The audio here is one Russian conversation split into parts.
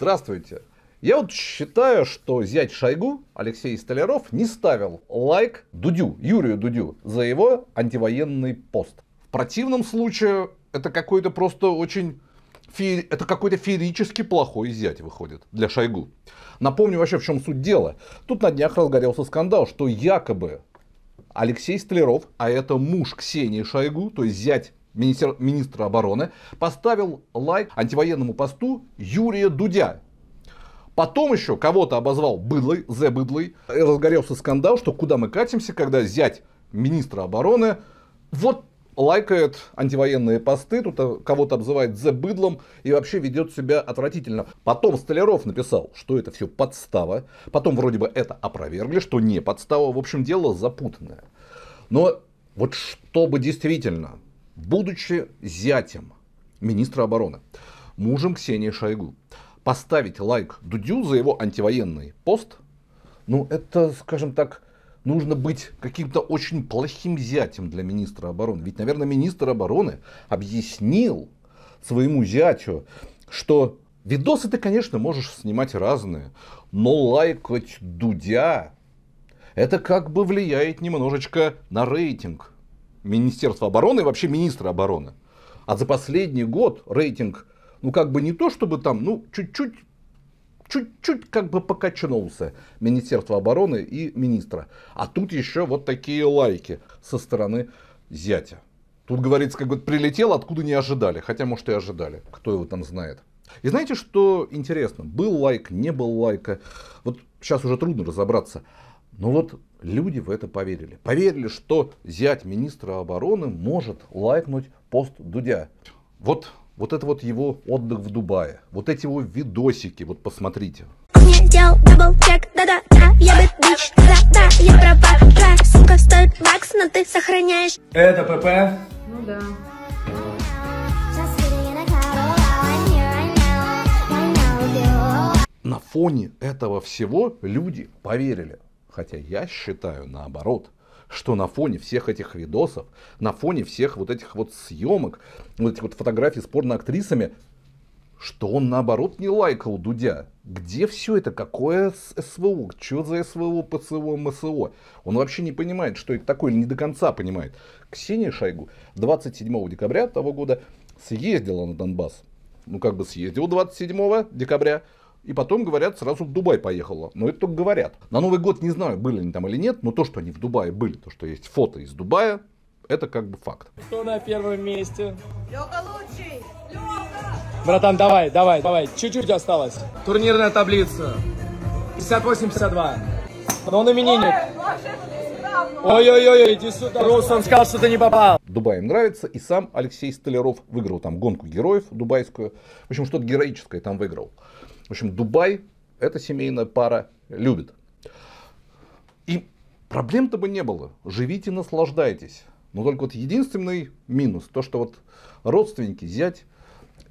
здравствуйте. Я вот считаю, что зять Шойгу, Алексей Столяров, не ставил лайк Дудю, Юрию Дудю, за его антивоенный пост. В противном случае это какой-то просто очень... Это какой-то феерически плохой зять выходит для Шойгу. Напомню вообще, в чем суть дела. Тут на днях разгорелся скандал, что якобы Алексей Столяров, а это муж Ксении Шойгу, то есть зять министр, министра обороны, поставил лайк антивоенному посту Юрия Дудя. Потом еще кого-то обозвал быдлой, зе быдлой. И разгорелся скандал, что куда мы катимся, когда зять министра обороны вот лайкает антивоенные посты, тут кого-то обзывает за быдлом и вообще ведет себя отвратительно. Потом Столяров написал, что это все подстава. Потом вроде бы это опровергли, что не подстава. В общем, дело запутанное. Но вот чтобы действительно будучи зятем министра обороны, мужем Ксении Шойгу, поставить лайк Дудю за его антивоенный пост, ну это, скажем так, нужно быть каким-то очень плохим зятем для министра обороны. Ведь, наверное, министр обороны объяснил своему зятю, что видосы ты, конечно, можешь снимать разные, но лайкать Дудя это как бы влияет немножечко на рейтинг Министерства обороны и вообще министра обороны. А за последний год рейтинг, ну как бы не то чтобы там, ну чуть-чуть чуть-чуть как бы покачнулся Министерство обороны и министра. А тут еще вот такие лайки со стороны зятя. Тут говорится, как бы прилетел, откуда не ожидали. Хотя, может, и ожидали. Кто его там знает. И знаете, что интересно? Был лайк, не был лайка. Вот сейчас уже трудно разобраться. Но ну вот люди в это поверили. Поверили, что зять министра обороны может лайкнуть пост Дудя. Вот, вот это вот его отдых в Дубае. Вот эти его видосики, вот посмотрите. Не дел, дабл, чек, да-да, да, я бы бич, да-да, я права, да, сумка стоит бакс, но ты сохраняешь. Это ПП? Ну да. На фоне этого всего люди поверили. Хотя я считаю наоборот, что на фоне всех этих видосов, на фоне всех вот этих вот съемок, вот этих вот фотографий с порноактрисами, что он наоборот не лайкал Дудя. Где все это? Какое СВО? Что за СВО, ПСО, МСО? Он вообще не понимает, что это такое, не до конца понимает. Ксения Шойгу 27 декабря того года съездила на Донбасс. Ну, как бы съездил 27 декабря, и потом, говорят, сразу в Дубай поехала. Но это только говорят. На Новый год не знаю, были они там или нет, но то, что они в Дубае были, то, что есть фото из Дубая, это как бы факт. Кто на первом месте? Лёха лучший! Лёха! Братан, давай, давай, давай. Чуть-чуть осталось. Турнирная таблица. 58-52. Но он именинник. Ой-ой-ой, иди сюда. Руслан сказал, что ты не попал. Дубай им нравится, и сам Алексей Столяров выиграл там гонку героев дубайскую. В общем, что-то героическое там выиграл. В общем, Дубай эта семейная пара любит. И проблем-то бы не было. Живите, наслаждайтесь. Но только вот единственный минус, то что вот родственники, зять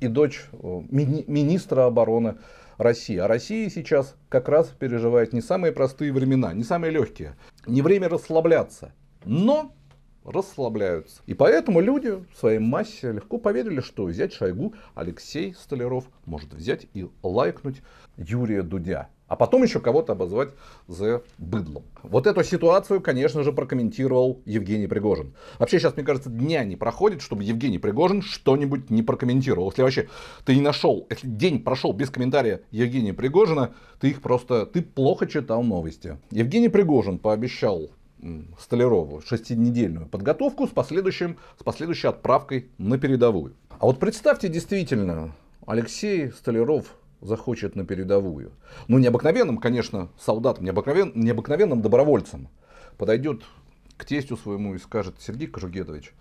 и дочь э, мини- министра обороны России. А Россия сейчас как раз переживает не самые простые времена, не самые легкие. Не время расслабляться. Но расслабляются. И поэтому люди в своей массе легко поверили, что взять Шойгу Алексей Столяров может взять и лайкнуть Юрия Дудя. А потом еще кого-то обозвать за быдлом. Вот эту ситуацию, конечно же, прокомментировал Евгений Пригожин. Вообще сейчас, мне кажется, дня не проходит, чтобы Евгений Пригожин что-нибудь не прокомментировал. Если вообще ты не нашел, если день прошел без комментария Евгения Пригожина, ты их просто, ты плохо читал новости. Евгений Пригожин пообещал Столярову шестинедельную подготовку с, последующим, с последующей отправкой на передовую. А вот представьте действительно, Алексей Столяров захочет на передовую. Ну, необыкновенным, конечно, солдатом, необыкновен, необыкновенным добровольцем. Подойдет к тестю своему и скажет, Сергей Кожугедович,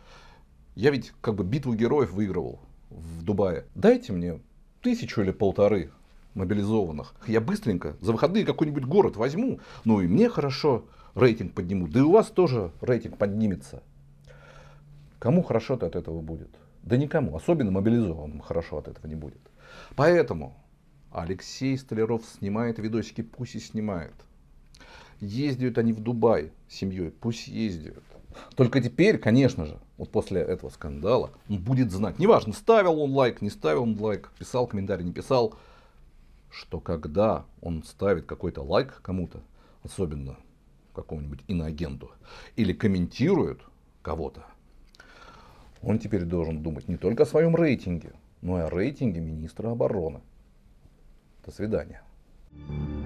я ведь как бы битву героев выигрывал в Дубае. Дайте мне тысячу или полторы мобилизованных. Я быстренько за выходные какой-нибудь город возьму, ну и мне хорошо рейтинг подниму, да и у вас тоже рейтинг поднимется. Кому хорошо-то от этого будет? Да никому, особенно мобилизованным хорошо от этого не будет. Поэтому Алексей Столяров снимает видосики, пусть и снимает. Ездят они в Дубай с семьей, пусть ездят. Только теперь, конечно же, вот после этого скандала, он будет знать. Неважно, ставил он лайк, не ставил он лайк, писал комментарий, не писал что когда он ставит какой-то лайк кому-то, особенно какому-нибудь иноагенту, или комментирует кого-то, он теперь должен думать не только о своем рейтинге, но и о рейтинге министра обороны. До свидания. thank you